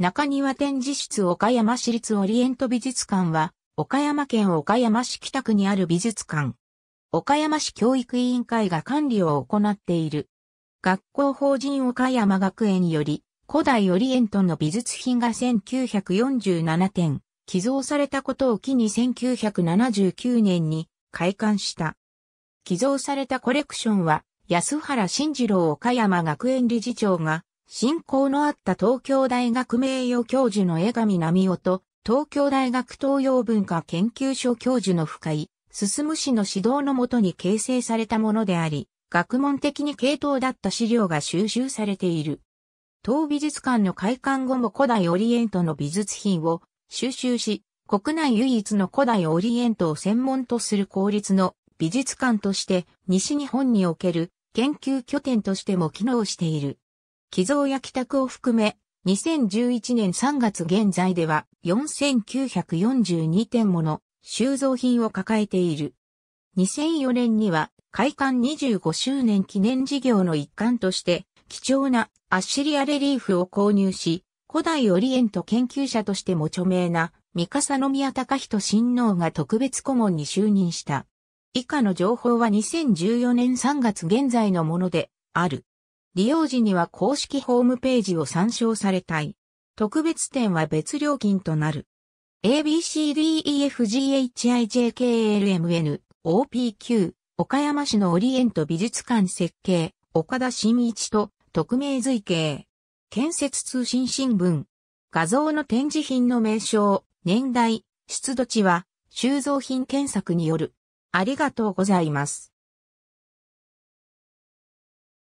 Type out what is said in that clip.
中庭展示室岡山市立オリエント美術館は、岡山県岡山市北区にある美術館。岡山市教育委員会が管理を行っている。学校法人岡山学園より、古代オリエントの美術品が1947点、寄贈されたことを機に1979年に開館した。寄贈されたコレクションは、安原慎次郎岡山学園理事長が信仰のあった東京大学名誉教授の江上波夫と、東京大学東洋文化研究所教授の深井、進氏の指導のもとに形成されたものであり、学問的に系統だった資料が収集されている。当美術館の開館後も古代オリエントの美術品を収集し、国内唯一の古代オリエントを専門とする公立の美術館として西日本における研究拠点としても機能している。寄贈や帰宅を含め、2011年3月現在では4942点もの収蔵品を抱えている。2004年には開館25周年記念事業の一環として貴重なアッシリアレリーフを購入し、古代オリエント研究者としても著名な三笠宮隆人親王が特別顧問に就任した。以下の情報は2014年3月現在のものである。利用時には公式ホームページを参照されたい。特別展は別料金となる。ABCDEFGHIJKLMN OPQ 岡山市のオリエント美術館設計岡田新一と特命随形建設通信新聞画像の展示品の名称年代出土地は収蔵品検索によるありがとうございます。